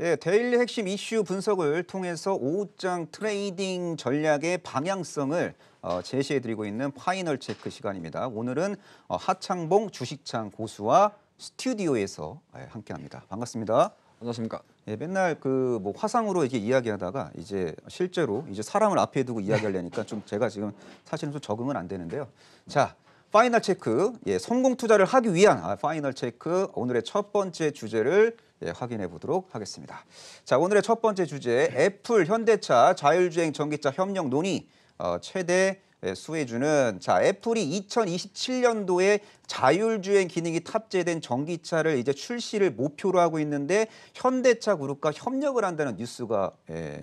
네, 데일리 핵심 이슈 분석을 통해서 오후장 트레이딩 전략의 방향성을 어, 제시해드리고 있는 파이널 체크 시간입니다. 오늘은 어, 하창봉 주식창 고수와 스튜디오에서 네, 함께합니다. 반갑습니다. 안녕하십니까. 예, 맨날 그 뭐 화상으로 이렇게 이야기하다가 이제 실제로 이제 사람을 앞에 두고 이야기하려니까 좀 제가 지금 사실은 좀 적응은 안 되는데요. 자, 파이널 체크, 예, 성공 투자를 하기 위한 아, 파이널 체크 오늘의 첫 번째 주제를 예, 확인해 보도록 하겠습니다. 자, 오늘의 첫 번째 주제 애플 현대차 자율주행 전기차 협력 논의 어, 최대 예, 수혜주는 자 애플이 2027년도에 자율주행 기능이 탑재된 전기차를 이제 출시를 목표로 하고 있는데 현대차 그룹과 협력을 한다는 뉴스가 예,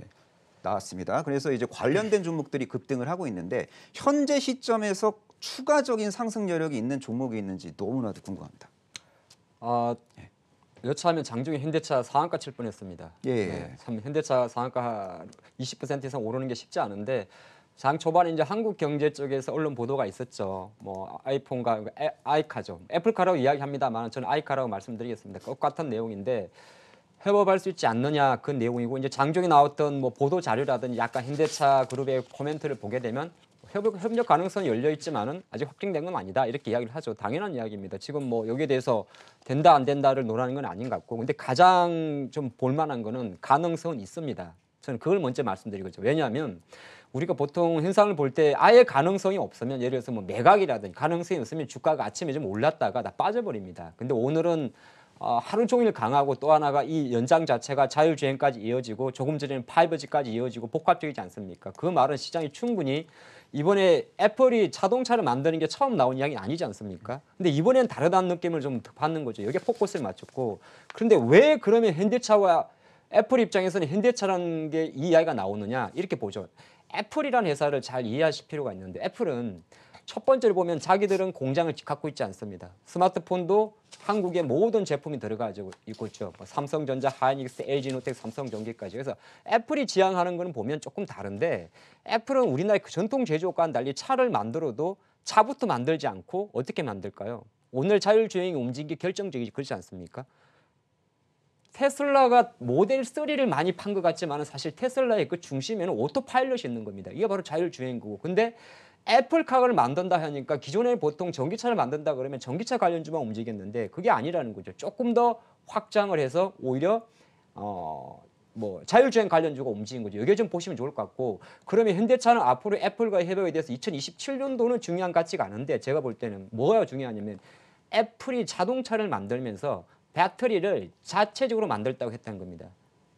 나왔습니다. 그래서 이제 관련된 종목들이 급등을 하고 있는데 현재 시점에서 추가적인 상승 여력이 있는 종목이 있는지 너무나도 궁금합니다. 아 어, 여차하면 장중에 현대차 상한가 칠 뻔했습니다. 예. 예. 네, 참 현대차 상한가 20% 이상 오르는 게 쉽지 않은데 장 초반에 이제 한국 경제 쪽에서 언론 보도가 있었죠. 뭐 아이폰과 그 아이카죠. 애플카라고 이야기합니다만 저는 아이카라고 말씀드리겠습니다. 똑같은 내용인데 협업할 수 있지 않느냐 그 내용이고 이제 장중에 나왔던 뭐 보도 자료라든지 약간 현대차 그룹의 코멘트를 보게 되면 협력, 협력 가능성이 열려 있지만은 아직 확정된 건 아니다 이렇게 이야기를 하죠. 당연한 이야기입니다. 지금 뭐 여기에 대해서 된다 안 된다를 논하는 건 아닌 것 같고 근데 가장 좀 볼만한 거는 가능성은 있습니다. 저는 그걸 먼저 말씀드리고 있죠. 왜냐하면 우리가 보통 현상을 볼 때 아예 가능성이 없으면 예를 들어서 뭐 매각이라든지 가능성이 없으면 주가가 아침에 좀 올랐다가 다 빠져버립니다. 근데 오늘은 어, 하루 종일 강하고 또 하나가 이 연장 자체가 자율주행까지 이어지고 조금 전에는 5G까지 이어지고 복합적이지 않습니까? 그 말은 시장이 충분히 이번에 애플이 자동차를 만드는 게 처음 나온 이야기 아니지 않습니까? 근데 이번엔 다르다는 느낌을 좀 받는 거죠. 여기에 포커스를 맞췄고. 그런데 왜 그러면 현대차와 애플 입장에서는 현대차라는 게 이 이야기가 나오느냐 이렇게 보죠. 애플이라는 회사를 잘 이해하실 필요가 있는데 애플은 첫번째로 보면 자기들은 공장을 갖고 있지 않습니다. 스마트폰도 한국의 모든 제품이 들어가지고 있죠. 고뭐 삼성전자, 하이닉스, LG노텍, 삼성전기까지. 그래서 애플이 지향하는 거는 보면 조금 다른데 애플은 우리나라의 그 전통 제조업과는 달리 차를 만들어도 차부터 만들지 않고 어떻게 만들까요? 오늘 자율주행이 움직이기 결정적이지 그렇지 않습니까? 테슬라가 모델 3를 많이 판 것 같지만 사실 테슬라의 그 중심에는 오토파일럿이 있는 겁니다. 이게 바로 자율주행이고. 근데 애플카를 만든다 하니까 기존에 보통 전기차를 만든다 그러면 전기차 관련주만 움직였는데 그게 아니라는 거죠. 조금 더 확장을 해서 오히려 어, 뭐 자율주행 관련주가 움직인 거죠. 여기 좀 보시면 좋을 것 같고 그러면 현대차는 앞으로 애플과의 협업에 대해서 2027년도는 중요한 가치가 아닌데 제가 볼 때는 뭐가 중요하냐면 애플이 자동차를 만들면서 배터리를 자체적으로 만들다고 했다는 겁니다.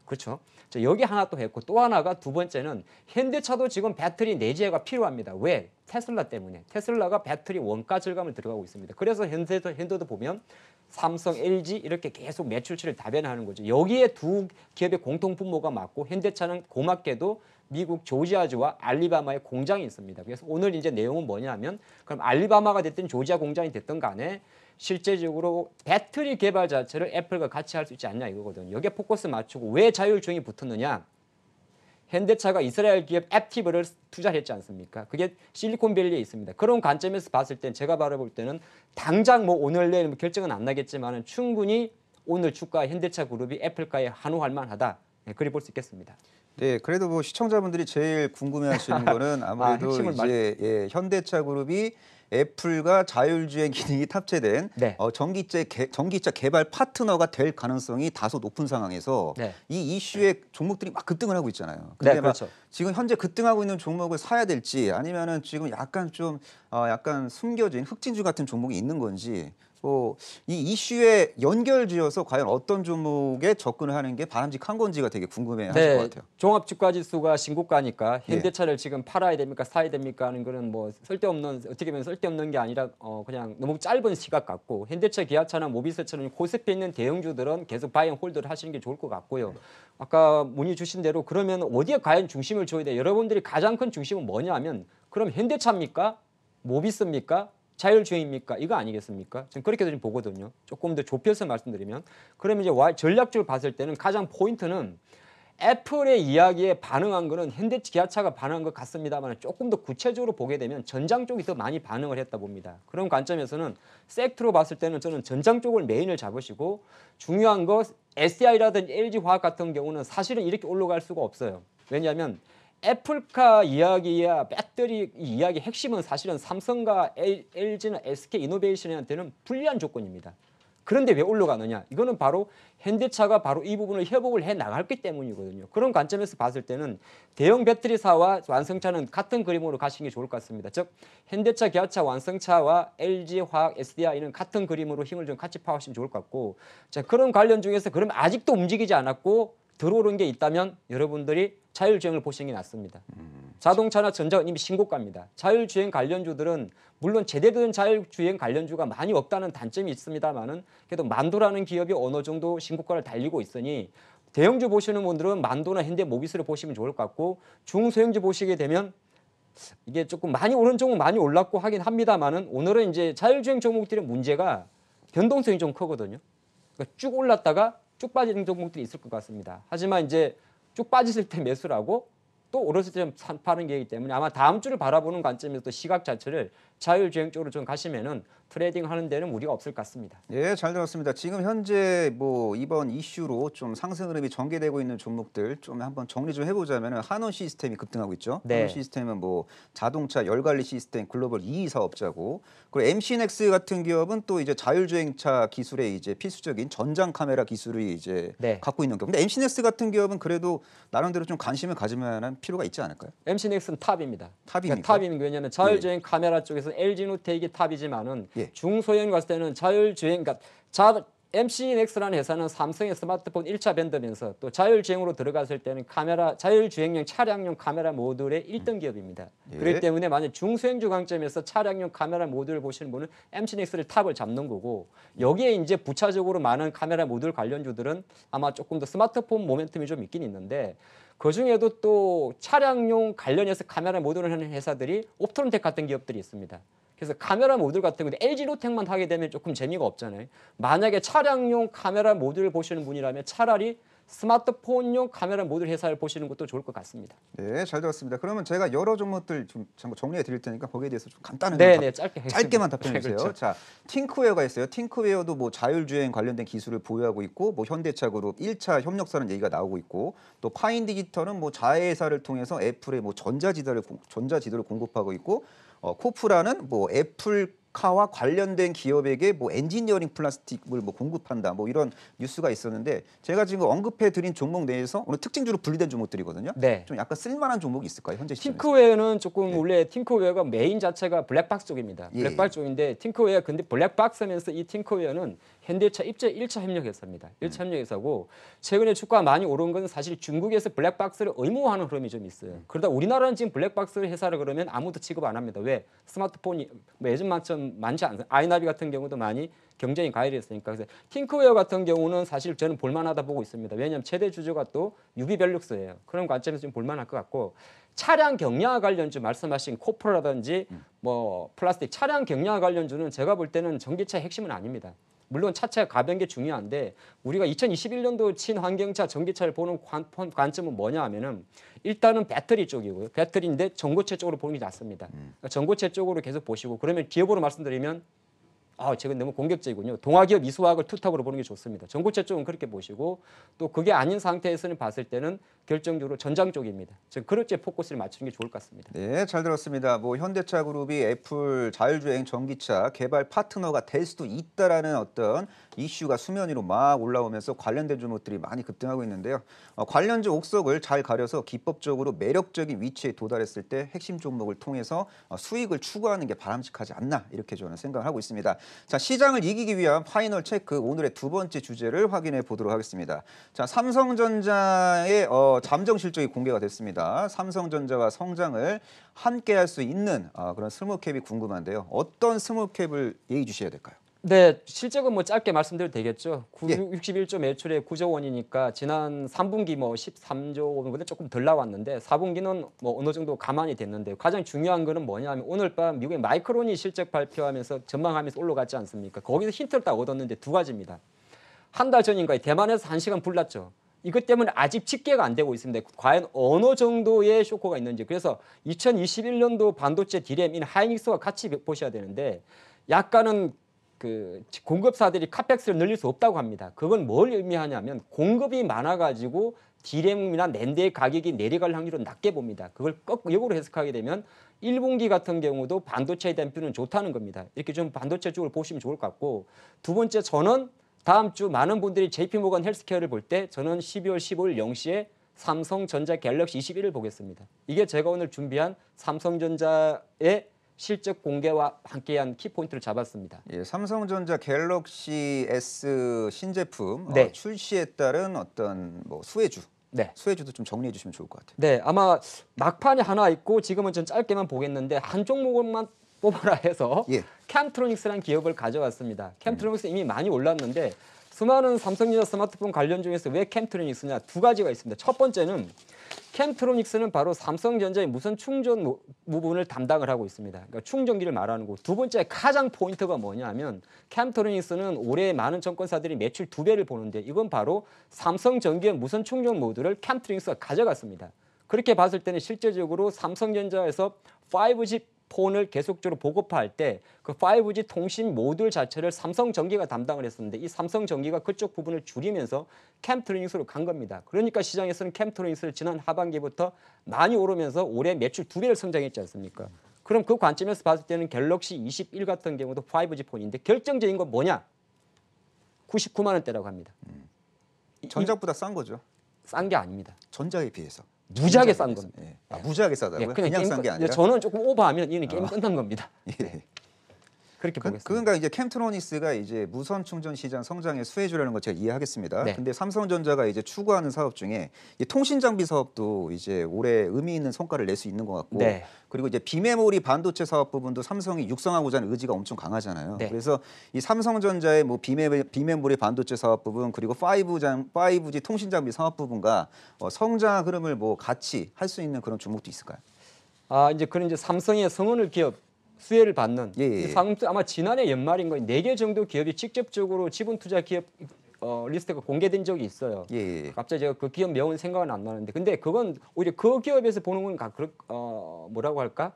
그렇죠? 자, 여기 하나 또 했고 또 하나가 두 번째는 현대차도 지금 배터리 내재가 필요합니다. 왜? 테슬라 때문에. 테슬라가 배터리 원가 절감을 들어가고 있습니다. 그래서 현대도, 현대도 보면 삼성, LG 이렇게 계속 매출치를 다변화하는 거죠. 여기에 두 기업의 공통 분모가 맞고 현대차는 고맙게도 미국 조지아주와 알리바마의 공장이 있습니다. 그래서 오늘 이제 내용은 뭐냐면 그럼 알리바마가 됐든 조지아 공장이 됐든 간에 실제적으로 배터리 개발 자체를 애플과 같이 할 수 있지 않냐 이거거든요. 여기에 포커스 맞추고 왜 자율주행이 붙었느냐. 현대차가 이스라엘 기업 앱티브를 투자 했지 않습니까? 그게 실리콘밸리에 있습니다. 그런 관점에서 봤을 땐 제가 바라볼 때는 당장 뭐 오늘 내일 뭐 결정은 안 나겠지만 충분히 오늘 주가 현대차 그룹이 애플과에 한호할 만하다. 네, 그리 볼 수 있겠습니다. 네, 그래도 뭐 시청자분들이 제일 궁금해하시는 거는 아, 아무래도 아, 이제 말... 예, 현대차 그룹이 애플과 자율주행 기능이 탑재된 네. 어, 전기차, 개, 전기차 개발 파트너가 될 가능성이 다소 높은 상황에서 네. 이이슈의 네. 종목들이 막 급등을 하고 있잖아요. 네, 근데 네, 그렇죠. 지금 현재 급등하고 있는 종목을 사야 될지 아니면은 지금 약간 좀 어, 약간 숨겨진 흑진주 같은 종목이 있는 건지 뭐이 어, 이슈에 연결지어서 과연 어떤 종목에 접근을 하는 게 바람직한 건지가 되게 궁금해하실 네, 것 같아요. 종합주가지수가 신고가니까 현대차를 예. 지금 팔아야 됩니까 사야 됩니까 하는 그런 뭐 쓸데없는 어떻게 보면 쓸데없는 게 아니라 어 그냥 너무 짧은 시각 같고 현대차, 기아차나 모비스처럼 고스피 있는 대형주들은 계속 바이앤 홀드를 하시는 게 좋을 것 같고요. 아까 문의 주신 대로 그러면 어디에 과연 중심을 줘야 돼? 여러분들이 가장 큰 중심은 뭐냐면 그럼 현대차입니까? 모비스입니까? 자율주행입니까 이거 아니겠습니까? 지금 그렇게도 지 보거든요. 조금 더 좁혀서 말씀드리면 그러면 이제 전략적으로 봤을 때는 가장 포인트는 애플의 이야기에 반응한 거는 현대 기아차가 반응한 것 같습니다만 조금 더 구체적으로 보게 되면 전장 쪽이 더 많이 반응을 했다 봅니다. 그런 관점에서는 섹트로 봤을 때는 저는 전장 쪽을 메인을 잡으시고 중요한 거 s i 라든지 LG화학 같은 경우는 사실은 이렇게 올라갈 수가 없어요. 왜냐하면 애플카 이야기야 배터리 이야기 핵심은 사실은 삼성과 LG나 SK 이노베이션한테는 불리한 조건입니다. 그런데 왜 올라가느냐? 이거는 바로 현대차가 바로 이 부분을 회복을해나갈기 때문이거든요. 그런 관점에서 봤을 때는 대형 배터리사와 완성차는 같은 그림으로 가시는 게 좋을 것 같습니다. 즉 현대차, 기아차, 완성차와 LG화학, SDI는 같은 그림으로 힘을 좀 같이 파악하시면 좋을 것 같고 자 그런 관련 중에서 그럼 아직도 움직이지 않았고 들어오는 게 있다면 여러분들이 자율주행을 보시는 게 낫습니다. 음. 자동차나 전자는 이미 신고가입니다. 자율주행 관련주들은 물론 제대된 로 자율주행 관련주가 많이 없다는 단점이 있습니다만은 그래도 만도라는 기업이 어느 정도 신고가를 달리고 있으니 대형주 보시는 분들은 만도나 현대 모비스를 보시면 좋을 것 같고 중소형주 보시게 되면 이게 조금 많이 오른 종목 많이 올랐고 하긴 합니다만은 오늘은 이제 자율주행 종목들의 문제가 변동성이 좀 크거든요. 그러니까 쭉 올랐다가 쭉 빠지는 종목들이 있을 것 같습니다. 하지만 이제 쭉 빠졌을 때 매수라고 또 오르실 때 파는 게기 때문에 아마 다음 주를 바라보는 관점에서 또 시각 자체를 자율주행 쪽으로 좀 가시면은 트레이딩 하는 데는 무리가 없을 것 같습니다. 예, 잘 들었습니다. 지금 현재 뭐 이번 이슈로 좀 상승 흐름이 전개되고 있는 종목들 좀 한번 정리 좀 해보자면 한원 시스템이 급등하고 있죠. 네. 한원 시스템은 뭐 자동차 열관리 시스템 글로벌 2위 e 사업자고 그리고 m c x 같은 기업은 또 이제 자율주행차 기술의 이제 필수적인 전장 카메라 기술을 이제 네. 갖고 있는 기업. 근데 m c x 같은 기업은 그래도 나름대로 좀 관심을 가지면 필요가 있지 않을까요? m c x 는 탑입니다. 탑입니까? 그러니까 탑인 왜냐하면 자율주행 예. 카메라 쪽에서 것은 LG노텍이 탑이지만은 예. 중소형 갔을 때는 자율주행 그러니까 자, MCNX라는 회사는 삼성의 스마트폰 1차 밴드면서 또 자율주행으로 들어갔을 때는 카메라 자율주행용 차량용 카메라 모듈의 1등 음. 기업입니다. 예. 그렇기 때문에 만약 중소형주 관점에서 차량용 카메라 모듈을 보시는 분은 MCNX를 탑을 잡는 거고 음. 여기에 이제 부차적으로 많은 카메라 모듈 관련주들은 아마 조금 더 스마트폰 모멘텀이 좀 있긴 있는데 그중에도 또 차량용 관련해서 카메라 모듈을 하는 회사들이 옵토론텍 같은 기업들이 있습니다. 그래서 카메라 모듈 같은 거 LG 로텍만 하게 되면 조금 재미가 없잖아요. 만약에 차량용 카메라 모듈을 보시는 분이라면 차라리 스마트폰용 카메라 모듈 회사를 보시는 것도 좋을 것 같습니다. 네, 잘 들었습니다. 그러면 제가 여러 종목들 좀 정리해 드릴 테니까 거기에 대해서 좀 간단하게 네, 네, 짧게 짧게만 답변해 네, 주세요. 그렇죠. 자, 팅크웨어가 있어요. 팅크웨어도 뭐 자율주행 관련된 기술을 보유하고 있고 뭐 현대차 그룹 1차 협력사는 얘기가 나오고 있고 또 파인디지털은 뭐 자회사를 통해서 애플의 뭐 전자지도를 전자지도를 공급하고 있고 어, 코프라는 뭐 애플 카와 관련된 기업에게 뭐 엔지니어링 플라스틱을 뭐 공급한다 뭐 이런 뉴스가 있었는데 제가 지금 언급해 드린 종목 내에서 오늘 특징주로 분리된 종목들이거든요. 네. 좀 약간 쓸만한 종목이 있을까요 현재 시점 팅크웨어는 조금 네. 원래 팅크웨어가 메인 자체가 블랙박스 쪽입니다. 예. 블랙박스 쪽인데 팅크웨어 근데 블랙박스면서 이 팅크웨어는 현대차 입자 1차 협력회사입니다. 1차 음. 협력회사고 최근에 주가 많이 오른 건 사실 중국에서 블랙박스를 의무화하는 흐름이 좀 있어요. 음. 그러다 우리나라는 지금 블랙박스 회사를 그러면 아무도 취급 안 합니다. 왜? 스마트폰이 뭐 예전만큼 많지 않아요. 아이나비 같은 경우도 많이 경쟁이 가열했으니까 그래서 팅크웨어 같은 경우는 사실 저는 볼만하다 보고 있습니다. 왜냐하면 최대 주주가 또유비벨룩스예요 그런 관점에서 좀 볼만할 것 같고 차량 경량화 관련주 말씀하신 코프라든지 음. 뭐 플라스틱 차량 경량화 관련주는 제가 볼 때는 전기차 핵심은 아닙니다. 물론 차체 가변 게 중요한데 우리가 2021년도 친환경차 전기차를 보는 관, 점은 뭐냐 하면은 일단은 배터리 쪽이고요. 배터리인데 전고체 쪽으로 보는 게 낫습니다. 그 전고체 쪽으로 계속 보시고 그러면 기업으로 말씀드리면 아, 제가 너무 공격적이군요. 동아기업 이수학을 투탑으로 보는 게 좋습니다. 전구체 쪽은 그렇게 보시고 또 그게 아닌 상태에서는 봤을 때는 결정적으로 전장 쪽입니다. 즉 그렇게 포커스를 맞추는 게 좋을 것 같습니다. 네, 잘 들었습니다. 뭐 현대차 그룹이 애플 자율주행 전기차 개발 파트너가 될 수도 있다라는 어떤 이슈가 수면 위로 막 올라오면서 관련된 종목들이 많이 급등하고 있는데요. 어, 관련주 옥석을 잘 가려서 기법적으로 매력적인 위치에 도달했을 때 핵심 종목을 통해서 어, 수익을 추구하는 게 바람직하지 않나 이렇게 저는 생각을 하고 있습니다. 자 시장을 이기기 위한 파이널 체크 오늘의 두 번째 주제를 확인해 보도록 하겠습니다. 자 삼성전자의 어, 잠정 실적이 공개가 됐습니다. 삼성전자와 성장을 함께 할 수 있는 어, 그런 스모캡이 궁금한데요. 어떤 스모캡을 예의 주셔야 될까요? 네, 실적은 뭐 짧게 말씀드려도 되겠죠. 61조 예. 매출에 9조 원이니까 지난 3분기 뭐 13조 원보다 조금 덜 나왔는데 4분기는 뭐 어느 정도 가만히 됐는데 가장 중요한 거는 뭐냐면 오늘 밤 미국의 마이크론이 실적 발표하면서 전망하면서 올라갔지 않습니까? 거기서 힌트를 딱 얻었는데 두 가지입니다. 한 달 전인가 대만에서 한시간 불났죠. 이것 때문에 아직 집계가 안 되고 있습니다. 과연 어느 정도의 쇼크가 있는지. 그래서 2021년도 반도체 디램인 하이닉스와 같이 보셔야 되는데 약간은 그 공급사들이 카펙스를 늘릴 수 없다고 합니다. 그건 뭘 의미하냐면 공급이 많아가지고 디램이나 낸드의 가격이 내려갈 확률은 낮게 봅니다. 그걸 거꾸로 해석하게 되면 1분기 같은 경우도 반도체에 대한 표는 좋다는 겁니다. 이렇게 좀 반도체 쪽을 보시면 좋을 것 같고 두 번째 저는 다음 주 많은 분들이 JP모건 헬스케어를 볼 때 저는 12월 15일 0시에 삼성전자 갤럭시 21을 보겠습니다. 이게 제가 오늘 준비한 삼성전자의 실적 공개와 함께한 키포인트를 잡았습니다. 예, 삼성전자 갤럭시 S 신제품 어, 네. 어, 출시에 따른 어떤 뭐 수혜주 네. 수혜주도 좀 정리해 주시면 좋을 것 같아요. 네, 아마 막판이 하나 있고 지금은 좀 짧게만 보겠는데 한 종목만 뽑아라 해서 예. 캠트로닉스라는 기업을 가져왔습니다. 캠트로닉스 음. 이미 많이 올랐는데 수많은 삼성전자 스마트폰 관련 중에서 왜 캠트로닉스냐 두 가지가 있습니다. 첫 번째는 캠트로닉스는 바로 삼성전자의 무선 충전 모, 부분을 담당을 하고 있습니다. 그러니까 충전기를 말하는 거고 두 번째 가장 포인트가 뭐냐면 캠트로닉스는 올해 많은 정권사들이 매출 두 배를 보는데 이건 바로 삼성전기의 무선 충전 모드를 캠트로닉스가 가져갔습니다. 그렇게 봤을 때는 실제적으로 삼성전자에서 5G 폰을 계속적으로 보급할때 그 5G 통신 모듈 자체를 삼성전기가 담당을 했었는데 이 삼성전기가 그쪽 부분을 줄이면서 캠트로닉스로 간 겁니다. 그러니까 시장에서는 캠트로닉스를 지난 하반기부터 많이 오르면서 올해 매출 두 배를 성장했지 않습니까? 그럼 그 관점에서 봤을 때는 갤럭시 21 같은 경우도 5G 폰인데 결정적인 건 뭐냐? 99만 원대라고 합니다. 음. 전작보다 싼 거죠. 싼 게 아닙니다. 전작에 비해서. 무지하게 싼 겁니다. 예. 아, 무지하게 싸다고요? 예, 그냥, 그냥 싼 게 아니라 저는 조금 오버하면 이는 게임 아. 끝난 겁니다. 예. 그렇게 그, 보겠습니다. 그러니까 이제 캠트로니스가 이제 무선 충전 시장 성장에 수혜주라는 것 제가 이해하겠습니다. 네. 근데 삼성전자가 이제 추구하는 사업 중에 통신 장비 사업도 이제 올해 의미 있는 성과를 낼 수 있는 것 같고 네. 그리고 이제 비메모리 반도체 사업 부분도 삼성이 육성하고자 하는 의지가 엄청 강하잖아요. 네. 그래서 이 삼성전자의 뭐 비메, 비메모리 반도체 사업 부분 그리고 5 장, 5G 통신 장비 사업 부분과 어, 성장 흐름을 뭐 같이 할 수 있는 그런 종목도 있을까요? 아 이제 그런 이제 삼성의 성원을 기업 수혜를 받는 예, 예. 예. 방금 아마 지난해 연말인 거예요. 네개 정도 기업이 직접적으로 지분 투자 기업 어, 리스트가 공개된 적이 있어요. 예, 예, 예, 갑자기 제가 그 기업 명은 생각은 안 나는데 근데 그건 오히려 그 기업에서 보는 건 가, 그, 렇 어, 뭐라고 할까?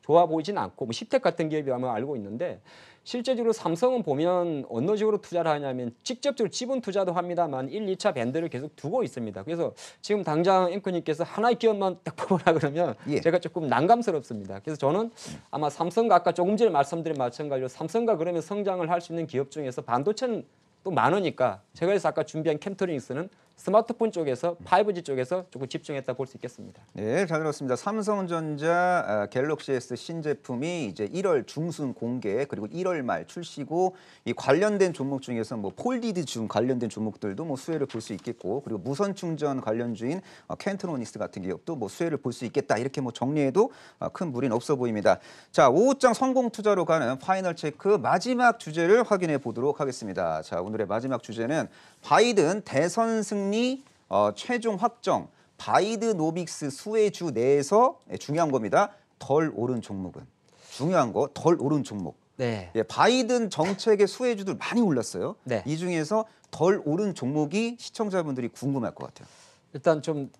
좋아 보이진 않고 뭐 시텍 같은 기업이라면 알고 있는데 실제적으로 삼성은 보면 어느 식으로 투자를 하냐면 직접적으로 지분 투자도 합니다만 1, 2차 밴드를 계속 두고 있습니다. 그래서 지금 당장 앵커님께서 하나의 기업만 딱 뽑으라 그러면 예. 제가 조금 난감스럽습니다. 그래서 저는 아마 삼성과 아까 조금 전에 말씀드린 마찬가지로 삼성과 그러면 성장을 할 수 있는 기업 중에서 반도체는 또 많으니까 제가 그래서 아까 준비한 캠토링스는 스마트폰 쪽에서 5G 쪽에서 조금 집중했다 볼 수 있겠습니다. 네, 잘 들었습니다. 삼성전자 아, 갤럭시 S 신제품이 이제 1월 중순 공개 그리고 1월 말 출시고 이 관련된 종목 중에서 뭐 폴디드 중 관련된 종목들도 뭐 수혜를 볼 수 있겠고 그리고 무선 충전 관련주인 캔트로니스 어, 같은 기업도 뭐 수혜를 볼 수 있겠다 이렇게 뭐 정리해도 어, 큰 무리는 없어 보입니다. 자, 5호장 성공 투자로 가는 파이널 체크 마지막 주제를 확인해 보도록 하겠습니다. 자, 오늘의 마지막 주제는 바이든 대선 승리 결론이 어, 최종 확정 바이드노믹스 수혜주 내에서 예, 중요한 겁니다. 덜 오른 종목은 중요한 거 덜 오른 종목. 네. 예, 바이든 정책의 수혜주들 많이 올랐어요. 네. 이 중에서 덜 오른 종목이 시청자분들이 궁금할 것 같아요. 일단 좀좀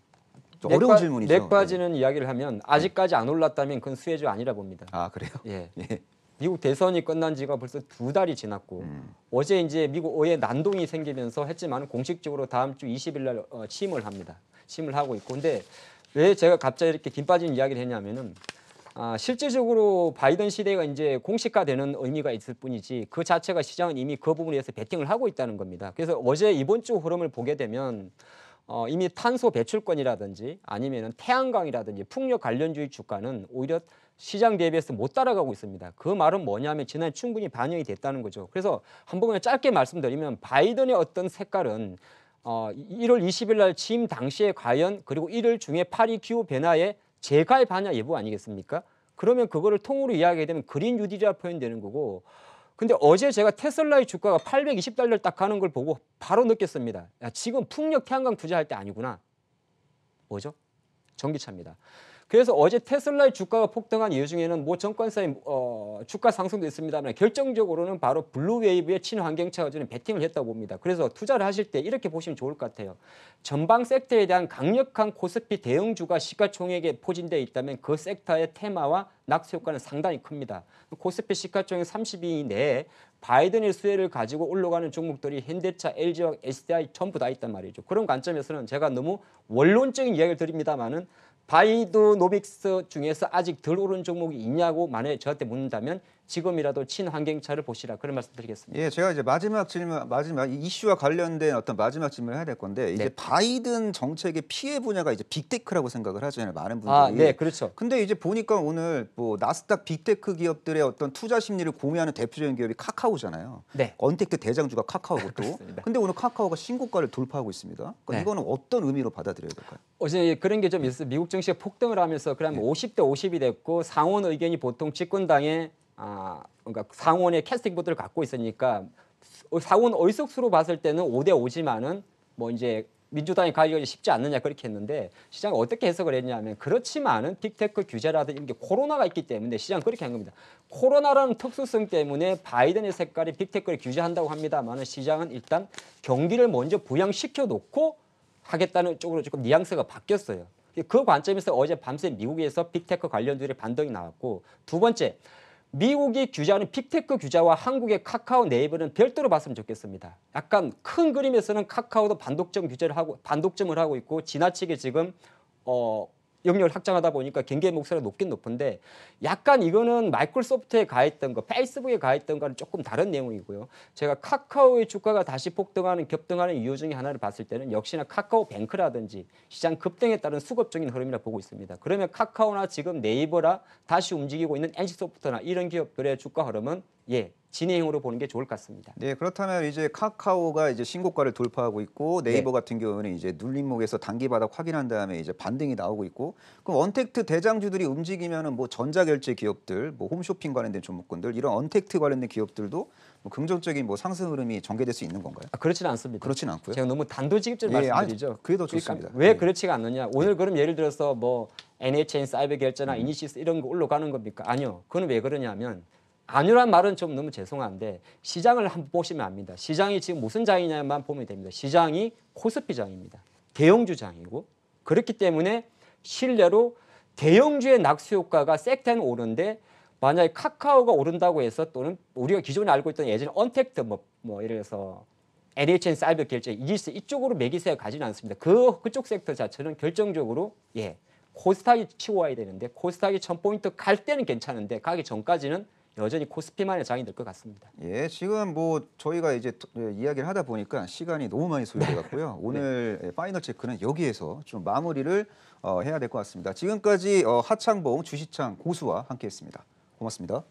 어려운 질문이죠. 맥 빠지는 네. 이야기를 하면 아직까지 안 올랐다면 그건 수혜주 아니라 봅니다. 아 그래요? 예. 예. 미국 대선이 끝난 지가 벌써 두 달이 지났고 음. 어제 이제 미국 의회 난동이 생기면서 했지만 공식적으로 다음 주 20일 날 어, 침을 합니다. 침을 하고 있고 근데 왜 제가 갑자기 이렇게 김 빠진 이야기를 했냐면은 아, 실질적으로 바이든 시대가 이제 공식화되는 의미가 있을 뿐이지 그 자체가 시장은 이미 그 부분에서 해배팅을 하고 있다는 겁니다. 그래서 어제 이번 주 흐름을 보게 되면 어, 이미 탄소 배출권이라든지 아니면은 태양광이라든지 풍력 관련주의 주가는 오히려 시장 대비해서 못 따라가고 있습니다. 그 말은 뭐냐면 지난 충분히 반영이 됐다는 거죠. 그래서 한번에 짧게 말씀드리면 바이든의 어떤 색깔은 어, 1월 20일 날 취임 당시에 과연 그리고 1월 중에 파리 기후 변화에 재가입하냐 예보 아니겠습니까? 그러면 그거를 통으로 이야기하게 되면 그린 유디자 표현되는 거고 근데 어제 제가 테슬라의 주가가 820달러를 딱 가는 걸 보고 바로 느꼈습니다. 야, 지금 풍력 태양광 투자할 때 아니구나. 뭐죠? 전기차입니다. 그래서 어제 테슬라의 주가가 폭등한 이유 중에는 뭐 정권사의 어, 주가 상승도 있습니다만 결정적으로는 바로 블루웨이브의 친환경 차가 주는 베팅을 했다고 봅니다. 그래서 투자를 하실 때 이렇게 보시면 좋을 것 같아요. 전방 섹터에 대한 강력한 코스피 대응주가 시가총액에 포진되어 있다면 그 섹터의 테마와 낙수 효과는 상당히 큽니다. 코스피 시가총액 32위 내에 바이든의 수혜를 가지고 올라가는 종목들이 현대차, LG와 SDI 전부 다 있단 말이죠. 그런 관점에서는 제가 너무 원론적인 이야기를 드립니다만은 바이두노믹스 중에서 아직 덜 오른 종목이 있냐고 만약에 저한테 묻는다면 지금이라도 친환경차를 보시라 그런 말씀 드리겠습니다. 예, 제가 이제 마지막 질문, 마지막 이슈와 관련된 어떤 마지막 질문을 해야 될 건데 이제 네. 바이든 정책의 피해 분야가 이제 빅테크라고 생각을 하잖아요. 많은 분들이. 아, 네, 그렇죠. 근데 이제 보니까 오늘 뭐 나스닥 빅테크 기업들의 어떤 투자 심리를 공유하는 대표적인 기업이 카카오잖아요. 네. 언택트 대장주가 카카오고 또. 근데 오늘 카카오가 신고가를 돌파하고 있습니다. 그러니까 네. 이거는 어떤 의미로 받아들여야 될까요? 어제 그런 게 좀 있어요. 미국 정 증시가 폭등을 하면서 그다음에 50대 예. 50이 됐고 상원 의견이 보통 집권당의 아 그러니까 상원의 캐스팅 보드를 갖고 있으니까 상원 의석수로 봤을 때는 5대 5지만은 뭐 이제 민주당이 가기가 쉽지 않느냐 그렇게 했는데 시장이 어떻게 해석을 했냐면 그렇지만은 빅테크 규제라든지 이게 코로나가 있기 때문에 시장 그렇게 한 겁니다. 코로나라는 특수성 때문에 바이든의 색깔이 빅테크를 규제한다고 합니다만은 시장은 일단 경기를 먼저 부양시켜 놓고 하겠다는 쪽으로 조금 뉘앙스가 바뀌었어요. 그 관점에서 어제 밤새 미국에서 빅테크 관련주들의 반등이 나왔고 두 번째 미국이 규제하는 빅테크 규제와 한국의 카카오 네이버는 별도로 봤으면 좋겠습니다. 약간 큰 그림에서는 카카오도 반독점 규제를 하고 반독점을 하고 있고 지나치게 지금 어 영역을 확장하다 보니까 경계 목소리가 높긴 높은데 약간 이거는 마이크로소프트에 가했던 거, 페이스북에 가했던 거는 조금 다른 내용이고요. 제가 카카오의 주가가 다시 폭등하는 격등하는 이유 중에 하나를 봤을 때는 역시나 카카오 뱅크라든지 시장 급등에 따른 수급적인 흐름이라 보고 있습니다. 그러면 카카오나 지금 네이버라 다시 움직이고 있는 엔 c 소프트나 이런 기업들의 주가 흐름은 예, 진행으로 보는 게 좋을 것 같습니다. 네, 그렇다면 이제 카카오가 이제 신고가를 돌파하고 있고 네. 네이버 네. 같은 경우는 이제 눌림목에서 단기 바닥 확인한 다음에 이제 반등이 나오고 있고 그럼 언택트 대장주들이 움직이면은 뭐 전자결제 기업들, 뭐 홈쇼핑 관련된 종목군들 이런 언택트 관련된 기업들도 뭐 긍정적인 뭐 상승 흐름이 전개될 수 있는 건가요? 아, 그렇지는 않습니다. 그렇지는 않고요. 제가 너무 단도직입적으로 예, 말씀드리죠. 아니, 그게 더 그러니까 좋습니다. 그러니까 왜그렇지 예. 않느냐? 오늘 네. 그럼 예를 들어서 뭐 NHN 사이버 결제나 음. 이니시스 이런 거 올라가는 겁니까? 아니요. 그건 왜 그러냐면 아니란 말은 좀 너무 죄송한데 시장을 한번 보시면 압니다. 시장이 지금 무슨 장이냐만 보면 됩니다. 시장이 코스피 장입니다. 대형주 장이고 그렇기 때문에 실례로 대형주의 낙수 효과가 섹터는 오른데 만약에 카카오가 오른다고 해서 또는 우리가 기존에 알고 있던 예전에 언택트 뭐, 뭐 예를 들어서 NHN 사이버 결제 이지스 이쪽으로 매기세가 가지는 않습니다. 그 그쪽 섹터 자체는 결정적으로 예 코스닥이 치고 와야 되는데 코스닥이 천 포인트 갈 때는 괜찮은데 가기 전까지는 여전히 코스피만의 장이 될 것 같습니다. 예, 지금 뭐 저희가 이제 예, 이야기를 하다 보니까 시간이 너무 많이 소요돼 갔고요. 네. 오늘 네. 예, 파이널 체크는 여기에서 좀 마무리를 어, 해야 될 것 같습니다. 지금까지 어, 하창봉 주시창 고수와 함께했습니다. 고맙습니다.